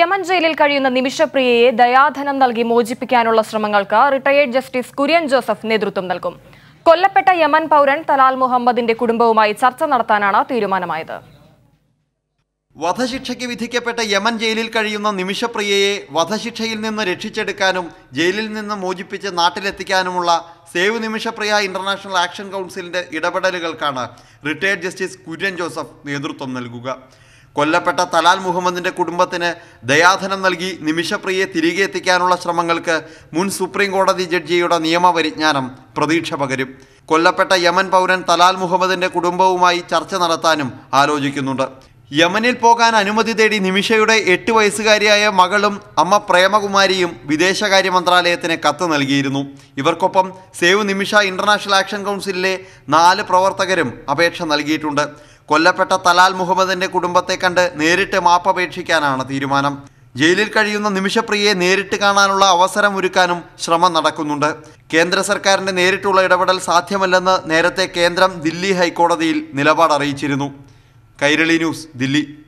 Yemen ജയിലിൽ കഴിയുന്ന നിമിഷപ്രിയയെ ദയാധനം നൽകി മോചിപ്പിക്കാനുള്ള ശ്രമങ്ങൾക്ക് റിട്ടയേർഡ് ജസ്റ്റിസ് കുര്യൻ ജോസഫ് നേതൃത്വം നൽകും കൊല്ലപ്പെട്ട യമൻ പൗരൻ തലാൽ മുഹമ്മദിന്റെ കുടുംബവുമായി ചർച്ച നടത്താനാണ് തീരുമാനമായത് വധശിക്ഷയ്ക്ക് വിധിക്കപ്പെട്ട യമൻ ജയിലിൽ കഴിയുന്ന നിമിഷപ്രിയയെ വധശിക്ഷയിൽ നിന്ന് രക്ഷിച്ചെടുക്കാനും ജയിലിൽ നിന്ന് മോചിപ്പിച്ച് നാട്ടിലെത്തിക്കാനുമുള്ള സേവ് നിമിഷപ്രിയ ഇന്റർനാഷണൽ ആക്ഷൻ കൗൺസിലിന്റെ ഇടപെടലുകൾക്കാണ് റിട്ടയർഡ് ജസ്റ്റിസ് കുര്യൻ ജോസഫ് നേതൃത്വം നൽകുക കൊല്ലപ്പെട്ട തലാൽ മുഹമ്മദിന്റെ കുടുംബത്തിന് ദയാധനം നൽകി നിമിഷപ്രിയെ തിരികെ എത്തിക്കാനുള്ള ശ്രമങ്ങൾക്ക് മുൻ സുപ്രീം കോടതി ജഡ്ജിയുടെ നിയമപരിജ്ഞാനം പ്രതീക്ഷ പകരും കൊല്ലപ്പെട്ട യമൻ പൗരൻ തലാൽ മുഹമ്മദിന്റെ കുടുംബവുമായി ചർച്ച നടത്താനും ആലോചിക്കുന്നുണ്ട് യമനിൽ പോകാൻ അനുമതി തേടി നിമിഷയുടെ എട്ട് വയസ്സുകാരിയായ മകളും അമ്മ പ്രേമകുമാരിയും വിദേശകാര്യ മന്ത്രാലയത്തിന് കത്ത് നൽകിയിരുന്നു ഇവർക്കൊപ്പം സേവ് നിമിഷ ഇൻ്റർനാഷണൽ ആക്ഷൻ കൗൺസിലിലെ നാല് പ്രവർത്തകരും അപേക്ഷ നൽകിയിട്ടുണ്ട് കൊല്ലപ്പെട്ട തലാൽ മുഹമ്മദിന്റെ കുടുംബത്തെ കണ്ട് നേരിട്ട് മാപ്പപേക്ഷിക്കാനാണ് തീരുമാനം ജയിലിൽ കഴിയുന്ന നിമിഷപ്രിയയെ നേരിട്ട് കാണാനുള്ള അവസരം ഒരുക്കാനും ശ്രമം നടക്കുന്നുണ്ട് കേന്ദ്ര സർക്കാരിന്റെ നേരിട്ടുള്ള ഇടപെടൽ സാധ്യമല്ലെന്ന് നേരത്തെ കേന്ദ്രം ദില്ലി ഹൈക്കോടതിയിൽ നിലപാട് അറിയിച്ചിരുന്നു കൈരളി ന്യൂസ് ദില്ലി